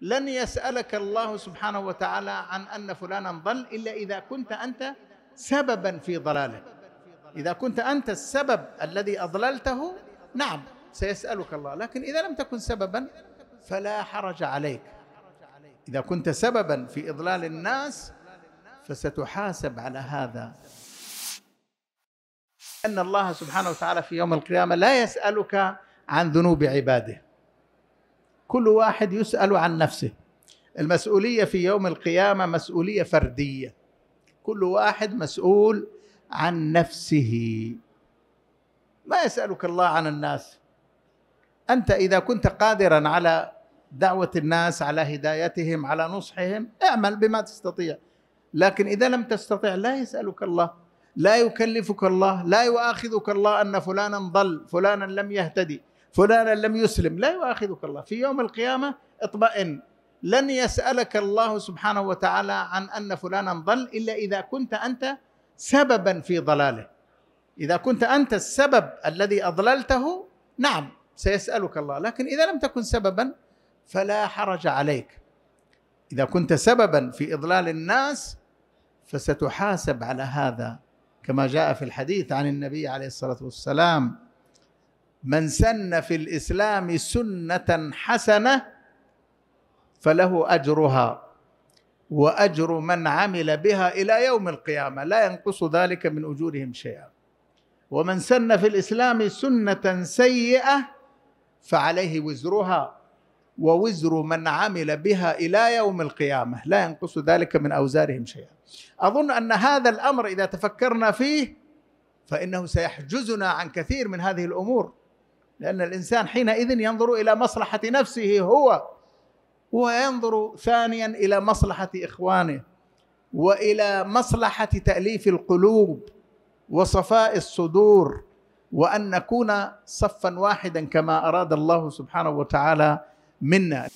لن يسألك الله سبحانه وتعالى عن أن فلانا ضل إلا إذا كنت أنت سببا في ضلاله إذا كنت أنت السبب الذي أضللته نعم سيسألك الله لكن إذا لم تكن سببا فلا حرج عليك إذا كنت سببا في إضلال الناس فستحاسب على هذا أن الله سبحانه وتعالى في يوم القيامة لا يسألك عن ذنوب عباده كل واحد يسال عن نفسه المسؤوليه في يوم القيامه مسؤوليه فرديه كل واحد مسؤول عن نفسه ما يسالك الله عن الناس انت اذا كنت قادرا على دعوه الناس على هدايتهم على نصحهم اعمل بما تستطيع لكن اذا لم تستطع لا يسالك الله لا يكلفك الله لا يؤاخذك الله ان فلانا ضل فلانا لم يهتدي فلانا لم يسلم لا يؤاخذك الله في يوم القيامة اطمئن لن يسألك الله سبحانه وتعالى عن أن فلانا ضل إلا إذا كنت أنت سببا في ضلاله إذا كنت أنت السبب الذي أضللته نعم سيسألك الله لكن إذا لم تكن سببا فلا حرج عليك إذا كنت سببا في إضلال الناس فستحاسب على هذا كما جاء في الحديث عن النبي عليه الصلاة والسلام من سن في الاسلام سنه حسنه فله اجرها واجر من عمل بها الى يوم القيامه لا ينقص ذلك من اجورهم شيئا ومن سن في الاسلام سنه سيئه فعليه وزرها ووزر من عمل بها الى يوم القيامه لا ينقص ذلك من اوزارهم شيئا اظن ان هذا الامر اذا تفكرنا فيه فانه سيحجزنا عن كثير من هذه الامور لأن الإنسان حينئذ ينظر إلى مصلحة نفسه هو وينظر ثانيا إلى مصلحة إخوانه وإلى مصلحة تأليف القلوب وصفاء الصدور وأن نكون صفا واحدا كما أراد الله سبحانه وتعالى منا